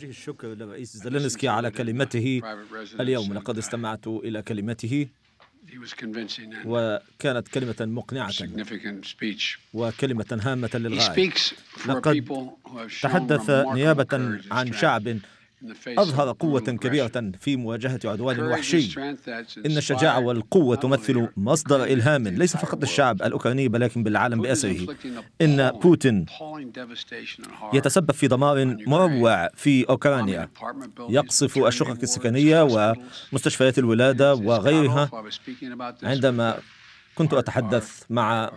وجه الشكر للرئيس زلنسكي على كلمته اليوم لقد uh, استمعت إلى كلمته وكانت كلمة مقنعة وكلمة هامة للغاية لقد تحدث نيابة عن شعب أظهر قوة كبيرة في مواجهة عدوان وحشي إن الشجاعة والقوة تمثل مصدر إلهام ليس فقط للشعب الأوكراني ولكن بالعالم بأسره إن بوتين يتسبب في دمار مروع في أوكرانيا يقصف الشقق السكنية ومستشفيات الولادة وغيرها عندما كنت أتحدث مع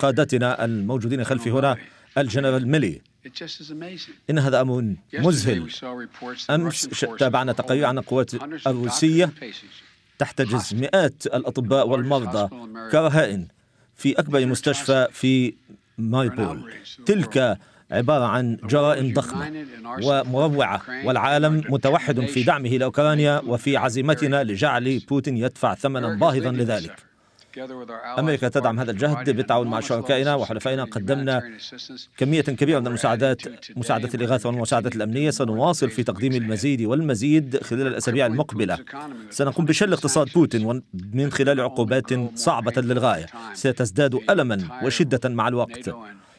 قادتنا الموجودين خلفي هنا الجنرال ميلي إن هذا أمر مذهل أمس تابعنا تقارير عن القوات الروسية تحتجز مئات الأطباء والمرضى كرهائن في أكبر مستشفى في ماريبول تلك عبارة عن جرائم ضخمة ومروعة والعالم متوحد في دعمه لأوكرانيا وفي عزيمتنا لجعل بوتين يدفع ثمنا باهظا لذلك أمريكا تدعم هذا الجهد بالتعاون مع شركائنا وحلفائنا قدمنا كمية كبيرة من المساعدات مساعدة الإغاثة والمساعدات الأمنية سنواصل في تقديم المزيد والمزيد خلال الأسابيع المقبلة سنقوم بشل اقتصاد بوتين من خلال عقوبات صعبة للغاية ستزداد ألما وشدة مع الوقت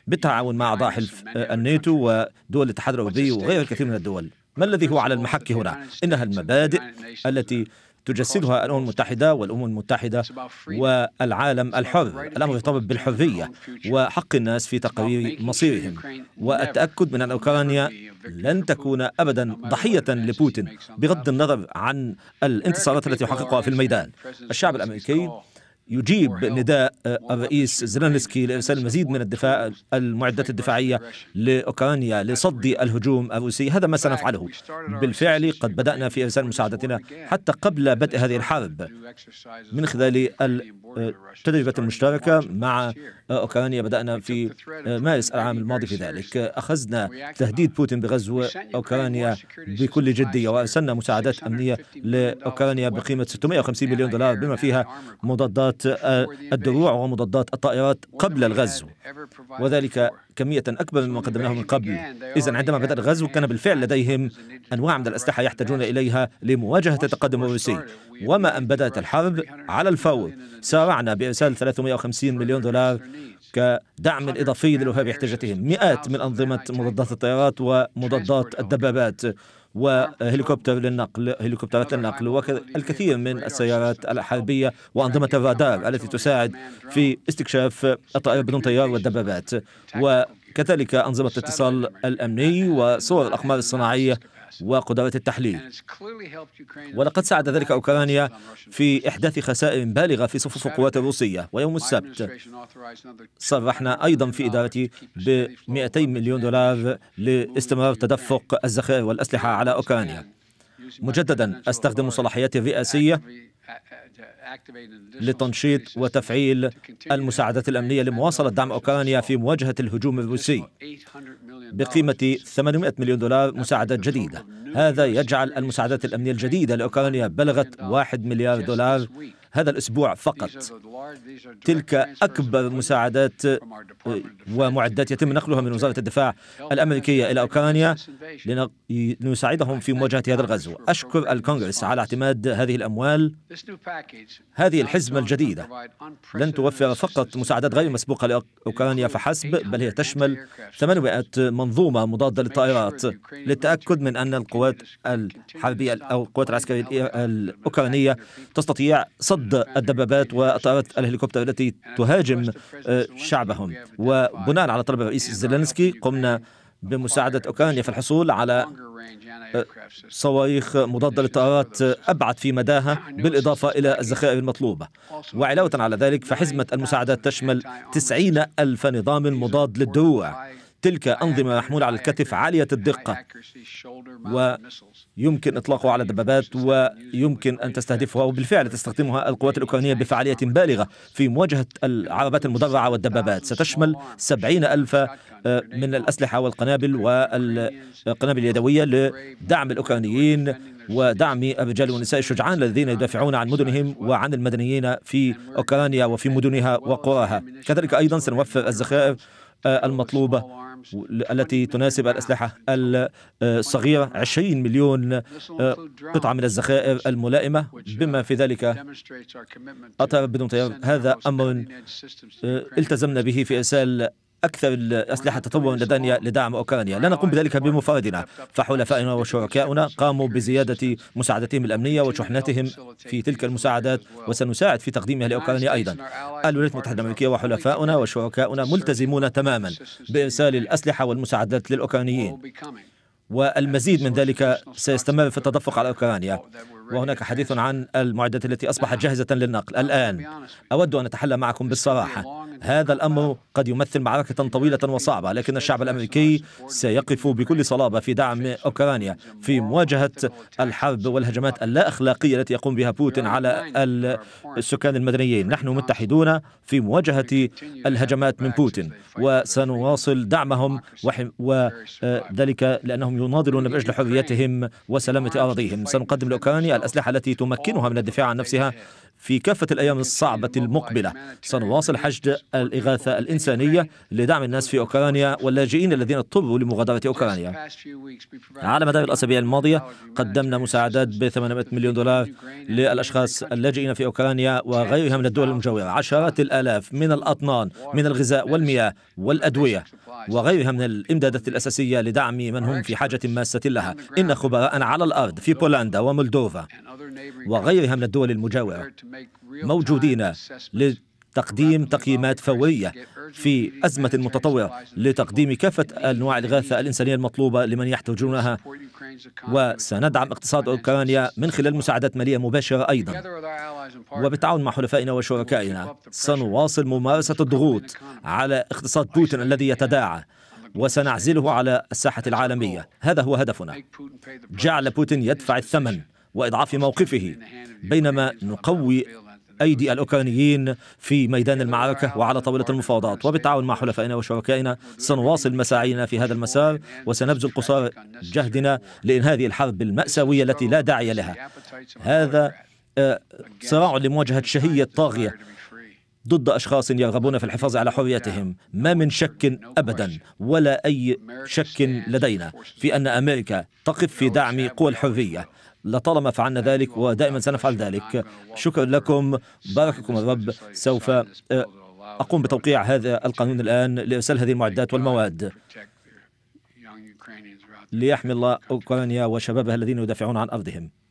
بالتعاون مع أعضاء حلف الناتو ودول الاتحاد الأوروبي وغير الكثير من الدول ما الذي هو على المحك هنا؟ إنها المبادئ التي تجسدها الأمم المتحدة والأمم المتحدة والعالم الحر الأمر يرتبط بالحرية وحق الناس في تقرير مصيرهم والتأكد من أن أوكرانيا لن تكون أبدا ضحية لبوتين بغض النظر عن الانتصارات التي يحققها في الميدان الشعب الأمريكي يجيب نداء آه، الرئيس زيلينسكي لإرسال المزيد من الدفاع المعدات الدفاعية لأوكرانيا لصد الهجوم الروسي هذا ما سنفعله بالفعل قد بدأنا في إرسال مساعدتنا حتى قبل بدء هذه الحرب من خلال تجربه آه، المشتركة مع آه، أوكرانيا بدأنا في آه، مارس العام الماضي في ذلك أخذنا تهديد بوتين بغزو أوكرانيا بكل جدية وأرسلنا مساعدات أمنية لأوكرانيا بقيمة 650 مليون دولار بما فيها مضادات الدروع ومضادات الطائرات قبل الغزو وذلك كمية أكبر مما قدمناه من قبل إذا عندما بدأ الغزو كان بالفعل لديهم أنواع من الأسلحة يحتاجون إليها لمواجهة التقدم الروسي وما أن بدأت الحرب على الفور سار تسارعنا بإرسال 350 مليون دولار كدعم إضافي للوفاء باحتياجاتهم مئات من أنظمة مضادات الطائرات ومضادات الدبابات وهليكوبتر للنقل هليكوبترات النقل والكثير من السيارات الحربية وأنظمة الرادار التي تساعد في استكشاف الطائرة بدون طيار والدبابات و كذلك أنظمة الاتصال الأمني وصور الأقمار الصناعية وقدرات التحليل ولقد ساعد ذلك أوكرانيا في إحداث خسائر بالغة في صفوف القوات الروسية ويوم السبت صرحنا أيضا في إدارة ب 200 مليون دولار لاستمرار تدفق الذخائر والأسلحة على أوكرانيا مجددا أستخدم صلاحياتي الرئاسية لتنشيط وتفعيل المساعدات الأمنية لمواصلة دعم أوكرانيا في مواجهة الهجوم الروسي بقيمة 800 مليون دولار مساعدات جديدة هذا يجعل المساعدات الأمنية الجديدة لأوكرانيا بلغت 1 مليار دولار هذا الأسبوع فقط تلك أكبر مساعدات آه، ومعدات يتم نقلها من وزارة الدفاع الأمريكية إلى أوكرانيا لنساعدهم في مواجهة هذا الغزو أشكر الكونغرس على اعتماد هذه الأموال هذه الحزمة الجديدة لن توفر فقط مساعدات غير مسبوقة لأوكرانيا فحسب بل هي تشمل 800 منظومة مضادة للطائرات للتأكد من أن القوات الحربية أو القوات العسكرية الأوكرانية تستطيع صد ضد الدبابات وطائرات الهليكوبتر التي تهاجم آه، شعبهم وبناء على طلب الرئيس زيلينسكي قمنا بمساعدة أوكرانيا في الحصول على آه، صواريخ مضادة للطائرات آه، أبعد في مداها بالإضافة إلى الذخائر المطلوبة وعلاوة على ذلك فحزمة المساعدات تشمل 90 ألف نظام مضاد للدروع تلك أنظمة محمولة على الكتف عالية الدقة ويمكن إطلاقها على دبابات ويمكن أن تستهدفها وبالفعل تستخدمها القوات الأوكرانية بفعالية بالغة في مواجهة العربات المدرعة والدبابات ستشمل سبعين ألف آه، من الأسلحة والقنابل والقنابل اليدوية لدعم الأوكرانيين ودعم الرجال والنساء الشجعان الذين يدافعون عن مدنهم وعن المدنيين في أوكرانيا وفي مدنها وقراها كذلك أيضا سنوفر الذخائر آه، المطلوبة التي تناسب يعني الأسلحة الصغيرة 20 مليون آه، قطعة من الذخائر الملائمة بما uh, في ذلك أطار بدون طيار هذا أمر آه، التزمنا به في إرسال أكثر الأسلحة تطورا لدنيا لدعم أوكرانيا لا نقوم بذلك بمفردنا فحلفائنا وشركاؤنا قاموا بزيادة مساعدتهم الأمنية وشحنتهم في تلك المساعدات وسنساعد في تقديمها لأوكرانيا أيضا الولايات المتحدة الأمريكية وحلفاؤنا وشركاؤنا ملتزمون تماما بإرسال الأسلحة والمساعدات للأوكرانيين والمزيد من ذلك سيستمر في التدفق على أوكرانيا وهناك حديث عن المعدات التي أصبحت جاهزة للنقل الآن أود أن أتحلى معكم بالصراحة هذا الأمر قد يمثل معركة طويلة وصعبة لكن الشعب الأمريكي سيقف بكل صلابة في دعم أوكرانيا في مواجهة الحرب والهجمات اللا أخلاقية التي يقوم بها بوتين على السكان المدنيين نحن متحدون في مواجهة الهجمات من بوتين وسنواصل دعمهم وذلك لأنهم يناضلون من اجل حريتهم وسلامة أراضيهم سنقدم لأوكرانيا الأسلحة التي تمكنها من الدفاع عن نفسها في كافة الأيام الصعبة المقبلة سنواصل حشد الإغاثة الإنسانية لدعم الناس في أوكرانيا واللاجئين الذين اضطروا لمغادرة أوكرانيا على مدار الأسابيع الماضية قدمنا مساعدات ب 800 مليون دولار للأشخاص اللاجئين في أوكرانيا وغيرها من الدول المجاورة عشرات الآلاف من الأطنان من الغذاء والمياه والأدوية وغيرها من الإمدادات الأساسية لدعم من هم في حاجة ماسة لها إن خبراء على الأرض في بولندا ومولدوفا وغيرها من الدول المجاورة موجودين لتقديم تقييمات فورية في أزمة متطورة لتقديم كافة أنواع الإغاثة الإنسانية المطلوبة لمن يحتاجونها وسندعم اقتصاد أوكرانيا من خلال مساعدات مالية مباشرة أيضا وبالتعاون مع حلفائنا وشركائنا سنواصل ممارسة الضغوط على اقتصاد بوتين الذي يتداعى وسنعزله على الساحة العالمية هذا هو هدفنا جعل بوتين يدفع الثمن وإضعاف موقفه بينما نقوي أيدي الأوكرانيين في ميدان المعركة وعلى طاولة المفاوضات وبالتعاون مع حلفائنا وشركائنا سنواصل مساعينا في هذا المسار وسنبذل قصارى جهدنا لإنهاء الحرب المأساوية التي لا داعي لها هذا آه، صراع لمواجهة شهيه طاغيه ضد أشخاص يرغبون في الحفاظ على حريتهم ما من شك أبدا ولا أي شك لدينا في أن أمريكا تقف في دعم قوى الحرية لطالما فعلنا ذلك ودائما سنفعل ذلك شكرا لكم بارككم الرب سوف آه، أقوم بتوقيع هذا القانون الآن لإرسال هذه المعدات والمواد ليحمي الله أوكرانيا وشبابها الذين يدافعون عن أرضهم